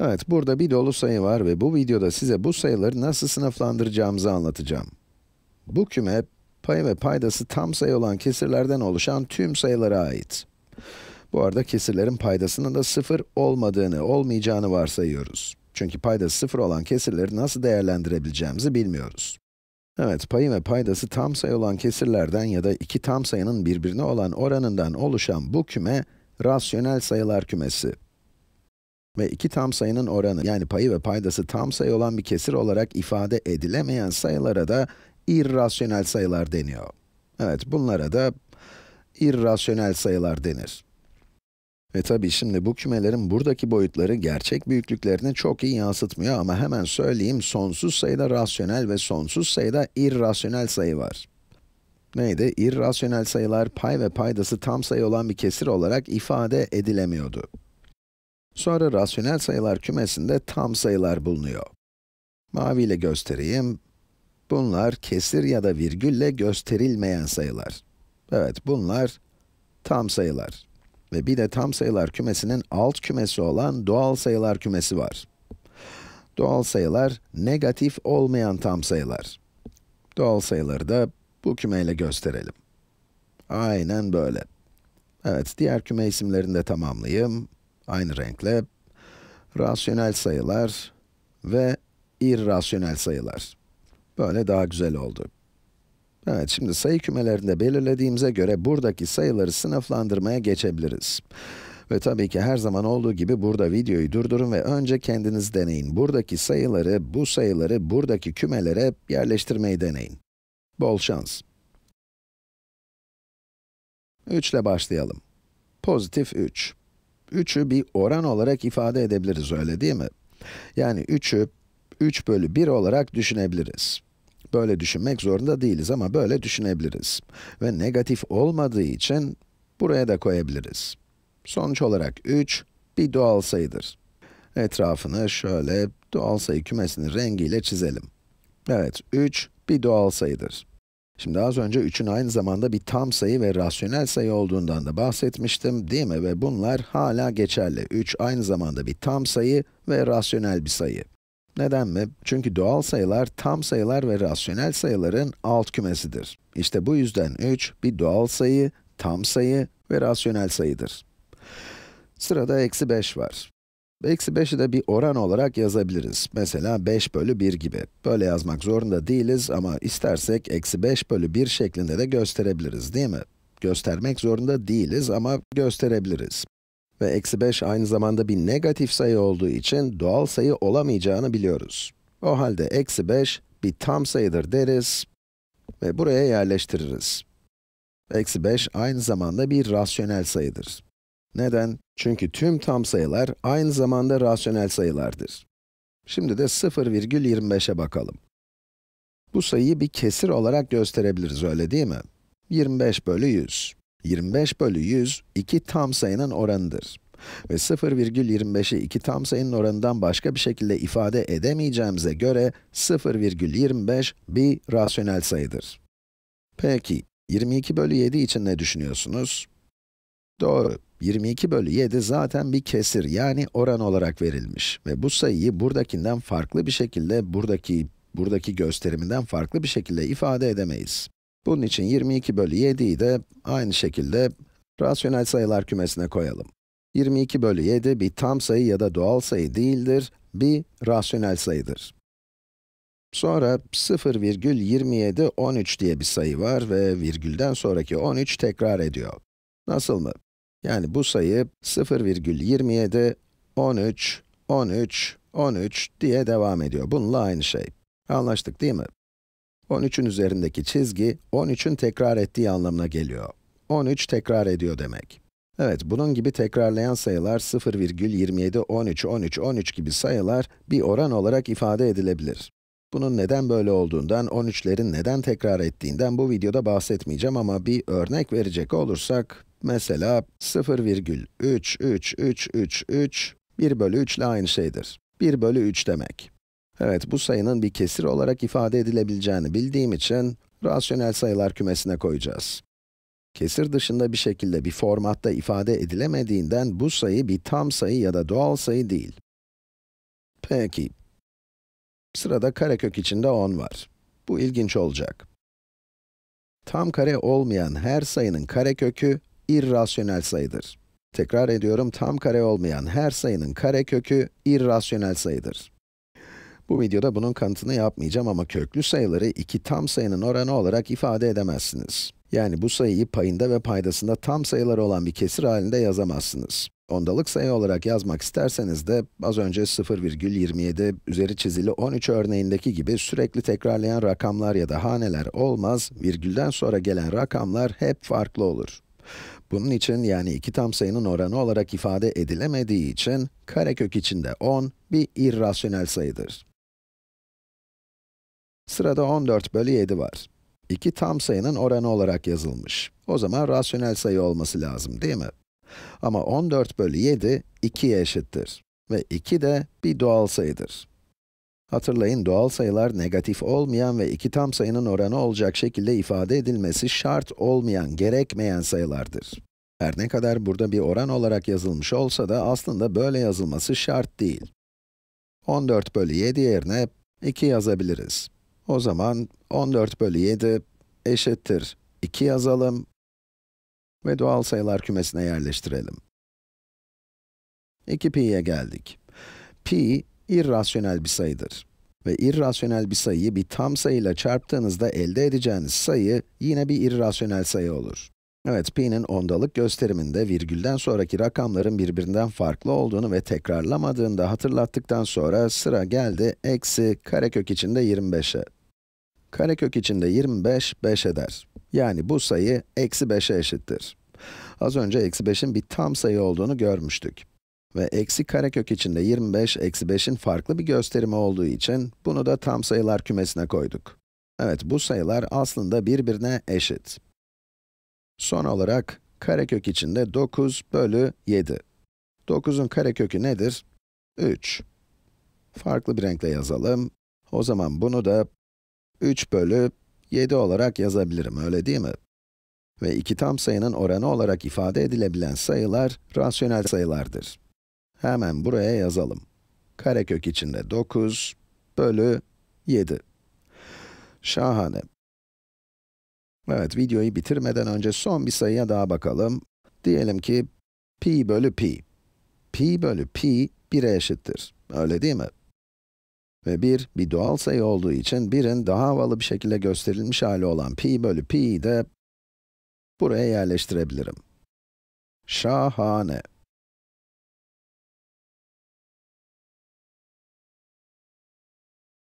Evet, burada bir dolu sayı var ve bu videoda size bu sayıları nasıl sınıflandıracağımızı anlatacağım. Bu küme, payı ve paydası tam sayı olan kesirlerden oluşan tüm sayılara ait. Bu arada kesirlerin paydasının da sıfır olmadığını, olmayacağını varsayıyoruz. Çünkü paydası sıfır olan kesirleri nasıl değerlendirebileceğimizi bilmiyoruz. Evet, payı ve paydası tam sayı olan kesirlerden ya da iki tam sayının birbirine olan oranından oluşan bu küme, rasyonel sayılar kümesi ve iki tam sayının oranı yani payı ve paydası tam sayı olan bir kesir olarak ifade edilemeyen sayılara da irrasyonel sayılar deniyor. Evet, bunlara da irrasyonel sayılar denir. Ve tabii şimdi bu kümelerin buradaki boyutları gerçek büyüklüklerini çok iyi yansıtmıyor ama hemen söyleyeyim, sonsuz sayıda rasyonel ve sonsuz sayıda irrasyonel sayı var. Neydi? İrrasyonel sayılar pay ve paydası tam sayı olan bir kesir olarak ifade edilemiyordu. Sonra rasyonel sayılar kümesinde tam sayılar bulunuyor. Mavi ile göstereyim. Bunlar kesir ya da virgülle gösterilmeyen sayılar. Evet, bunlar tam sayılar. Ve bir de tam sayılar kümesinin alt kümesi olan doğal sayılar kümesi var. Doğal sayılar, negatif olmayan tam sayılar. Doğal sayıları da bu kümeyle gösterelim. Aynen böyle. Evet, diğer küme isimlerini de tamamlayayım aynı renkle, rasyonel sayılar ve irrasyonel sayılar. Böyle daha güzel oldu. Evet, şimdi sayı kümelerinde belirlediğimize göre buradaki sayıları sınıflandırmaya geçebiliriz. Ve tabii ki her zaman olduğu gibi burada videoyu durdurun ve önce kendiniz deneyin. Buradaki sayıları, bu sayıları buradaki kümelere yerleştirmeyi deneyin. Bol şans. 3 ile başlayalım. Pozitif 3. 3'ü bir oran olarak ifade edebiliriz öyle değil mi? Yani 3'ü 3 bölü 1 olarak düşünebiliriz. Böyle düşünmek zorunda değiliz ama böyle düşünebiliriz. Ve negatif olmadığı için buraya da koyabiliriz. Sonuç olarak 3 bir doğal sayıdır. Etrafını şöyle doğal sayı kümesinin rengiyle çizelim. Evet, 3 bir doğal sayıdır. Şimdi az önce 3'ün aynı zamanda bir tam sayı ve rasyonel sayı olduğundan da bahsetmiştim, değil mi? Ve bunlar hala geçerli. 3 aynı zamanda bir tam sayı ve rasyonel bir sayı. Neden mi? Çünkü doğal sayılar, tam sayılar ve rasyonel sayıların alt kümesidir. İşte bu yüzden 3, bir doğal sayı, tam sayı ve rasyonel sayıdır. Sırada eksi 5 var. Eksi 5'i de bir oran olarak yazabiliriz. Mesela 5 bölü 1 gibi. Böyle yazmak zorunda değiliz ama istersek eksi 5 bölü 1 şeklinde de gösterebiliriz değil mi? Göstermek zorunda değiliz ama gösterebiliriz. Ve eksi 5 aynı zamanda bir negatif sayı olduğu için doğal sayı olamayacağını biliyoruz. O halde eksi 5 bir tam sayıdır deriz ve buraya yerleştiririz. Eksi 5 aynı zamanda bir rasyonel sayıdır. Neden? Çünkü tüm tam sayılar aynı zamanda rasyonel sayılardır. Şimdi de 0,25'e bakalım. Bu sayıyı bir kesir olarak gösterebiliriz, öyle değil mi? 25 bölü 100. 25 bölü 100, iki tam sayının oranıdır. Ve 0,25'i iki tam sayının oranından başka bir şekilde ifade edemeyeceğimize göre 0,25 bir rasyonel sayıdır. Peki, 22 bölü 7 için ne düşünüyorsunuz? Doğru, 22 bölü 7 zaten bir kesir yani oran olarak verilmiş. Ve bu sayıyı buradakinden farklı bir şekilde, buradaki, buradaki gösteriminden farklı bir şekilde ifade edemeyiz. Bunun için 22 bölü 7'yi de aynı şekilde rasyonel sayılar kümesine koyalım. 22 bölü 7 bir tam sayı ya da doğal sayı değildir, bir rasyonel sayıdır. Sonra 0,2713 diye bir sayı var ve virgülden sonraki 13 tekrar ediyor. Nasıl mı? Yani bu sayı 0,27, 13, 13, 13 diye devam ediyor. Bununla aynı şey. Anlaştık değil mi? 13'ün üzerindeki çizgi, 13'ün tekrar ettiği anlamına geliyor. 13 tekrar ediyor demek. Evet, bunun gibi tekrarlayan sayılar 0,27, 13, 13, 13 gibi sayılar bir oran olarak ifade edilebilir. Bunun neden böyle olduğundan, 13'lerin neden tekrar ettiğinden bu videoda bahsetmeyeceğim ama bir örnek verecek olursak, mesela 0,33333 1 bölü 3 ile aynı şeydir. 1 bölü 3 demek. Evet, bu sayının bir kesir olarak ifade edilebileceğini bildiğim için, rasyonel sayılar kümesine koyacağız. Kesir dışında bir şekilde bir formatta ifade edilemediğinden bu sayı bir tam sayı ya da doğal sayı değil. Peki, Sırada karekök içinde 10 var. Bu ilginç olacak. Tam kare olmayan her sayının karekökü irrasyonel sayıdır. Tekrar ediyorum, tam kare olmayan her sayının karekökü irrasyonel sayıdır. Bu videoda bunun kanıtını yapmayacağım ama köklü sayıları iki tam sayının oranı olarak ifade edemezsiniz. Yani bu sayıyı payında ve paydasında tam sayılar olan bir kesir halinde yazamazsınız. Ondalık sayı olarak yazmak isterseniz de az önce 0,27 üzeri çizili 13 örneğindeki gibi sürekli tekrarlayan rakamlar ya da haneler olmaz, virgülden sonra gelen rakamlar hep farklı olur. Bunun için yani iki tam sayının oranı olarak ifade edilemediği için karekök içinde 10 bir irrasyonel sayıdır. Sırada 14 bölü 7 var. İki tam sayının oranı olarak yazılmış. O zaman rasyonel sayı olması lazım değil mi? Ama 14 bölü 7, 2'ye eşittir. Ve 2 de bir doğal sayıdır. Hatırlayın, doğal sayılar negatif olmayan ve iki tam sayının oranı olacak şekilde ifade edilmesi şart olmayan, gerekmeyen sayılardır. Her ne kadar burada bir oran olarak yazılmış olsa da aslında böyle yazılması şart değil. 14 bölü 7 yerine 2 yazabiliriz. O zaman 14 bölü 7 eşittir 2 yazalım ve doğal sayılar kümesine yerleştirelim. 2pi'ye geldik. Pi, irrasyonel bir sayıdır. Ve irrasyonel bir sayıyı bir tam sayıyla çarptığınızda elde edeceğiniz sayı, yine bir irrasyonel sayı olur. Evet, pi'nin ondalık gösteriminde virgülden sonraki rakamların birbirinden farklı olduğunu ve tekrarlamadığını da hatırlattıktan sonra sıra geldi eksi karekök içinde 25'e. Karekök içinde 25, 5 eder. Yani bu sayı eksi 5'e eşittir. Az önce eksi 5'in bir tam sayı olduğunu görmüştük. Ve eksi karekök içinde 25, eksi 5'in farklı bir gösterimi olduğu için bunu da tam sayılar kümesine koyduk. Evet, bu sayılar aslında birbirine eşit. Son olarak karekök içinde 9 bölü 7. 9'un karekökü nedir? 3. Farklı bir renkle yazalım. O zaman bunu da 3 bölü 7 olarak yazabilirim, öyle değil mi? Ve iki tam sayının oranı olarak ifade edilebilen sayılar, rasyonel sayılardır. Hemen buraya yazalım. Karekök içinde 9 bölü 7. Şahane. Evet, videoyu bitirmeden önce son bir sayıya daha bakalım. Diyelim ki pi bölü pi. pi bölü pi 1'e eşittir, öyle değil mi? Ve 1 bir doğal sayı olduğu için 1'in daha havalı bir şekilde gösterilmiş hali olan pi bölü pi'yi de buraya yerleştirebilirim. Şahane.